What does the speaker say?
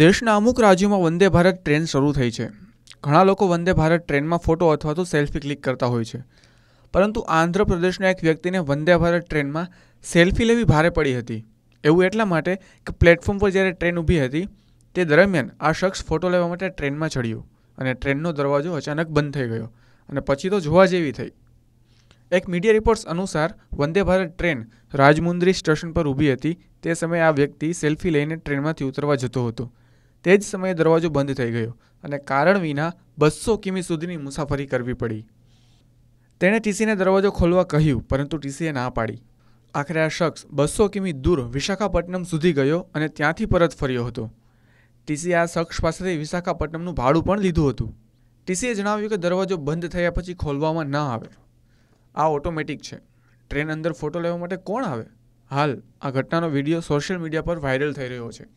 દેશના અમુક રાજ્યોમાં વંદે ભારત ટ્રેન શરૂ થઈ છે ઘણા લોકો વંદે ભારત ટ્રેનમાં ફોટો અથવા તો સેલ્ફી ક્લિક કરતા હોય છે પરંતુ આંધ્રપ્રદેશના એક વ્યક્તિને વંદે ભારત ટ્રેનમાં સેલ્ફી લેવી ભારે પડી હતી એવું એટલા માટે કે પ્લેટફોર્મ પર જ્યારે ટ્રેન ઊભી હતી તે દરમિયાન આ શખ્સ ફોટો લેવા માટે ટ્રેનમાં ચડ્યો અને ટ્રેનનો દરવાજો અચાનક બંધ થઈ ગયો અને પછી તો જોવા જેવી થઈ એક મીડિયા રિપોર્ટ્સ અનુસાર વંદે ભારત ટ્રેન રાજમુંદ્રી સ્ટેશન પર ઊભી હતી તે સમયે આ વ્યક્તિ સેલ્ફી લઈને ટ્રેનમાંથી ઉતરવા જતો હતો તે જ સમયે દરવાજો બંધ થઈ ગયો અને કારણ વિના બસો કિમી સુધીની મુસાફરી કરવી પડી તેણે ટીસીને દરવાજો ખોલવા કહ્યું પરંતુ ટીસીએ ના પાડી આખરે આ શખ્સ બસો કિમી દૂર વિશાખાપટ્ટનમ સુધી ગયો અને ત્યાંથી પરત ફર્યો હતો ટીસીએ આ શખ્સ પાસેથી વિશાખાપટ્ટનમનું ભાડું પણ લીધું હતું ટીસીએ જણાવ્યું કે દરવાજો બંધ થયા પછી ખોલવામાં ન આવે આ ઓટોમેટિક છે ટ્રેન અંદર ફોટો લેવા માટે કોણ આવે હાલ આ ઘટનાનો વિડીયો સોશિયલ મીડિયા પર વાયરલ થઈ રહ્યો છે